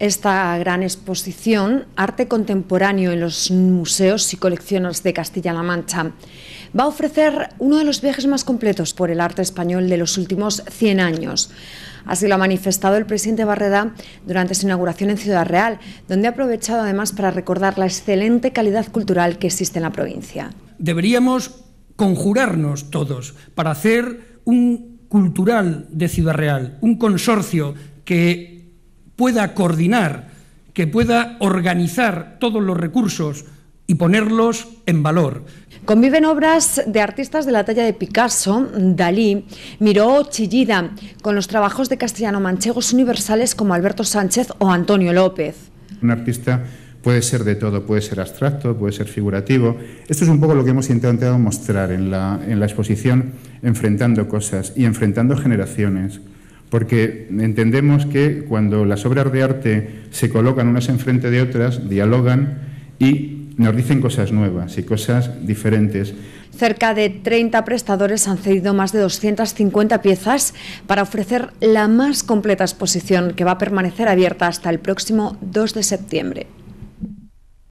esta gran exposición, Arte Contemporáneo en los Museos y Colecciones de Castilla-La Mancha. Va a ofrecer uno de los viajes más completos por el arte español de los últimos 100 años. Así lo ha manifestado el presidente Barreda durante su inauguración en Ciudad Real, donde ha aprovechado además para recordar la excelente calidad cultural que existe en la provincia. Deberíamos conjurarnos todos para hacer un cultural de Ciudad Real, un consorcio que pueda coordinar, que pueda organizar todos los recursos y ponerlos en valor. Conviven obras de artistas de la talla de Picasso, Dalí, Miró Chillida, con los trabajos de castellano manchegos universales como Alberto Sánchez o Antonio López. Un artista puede ser de todo, puede ser abstracto, puede ser figurativo. Esto es un poco lo que hemos intentado mostrar en la, en la exposición, enfrentando cosas y enfrentando generaciones porque entendemos que cuando las obras de arte se colocan unas enfrente de otras, dialogan y nos dicen cosas nuevas y cosas diferentes. Cerca de 30 prestadores han cedido más de 250 piezas para ofrecer la más completa exposición que va a permanecer abierta hasta el próximo 2 de septiembre.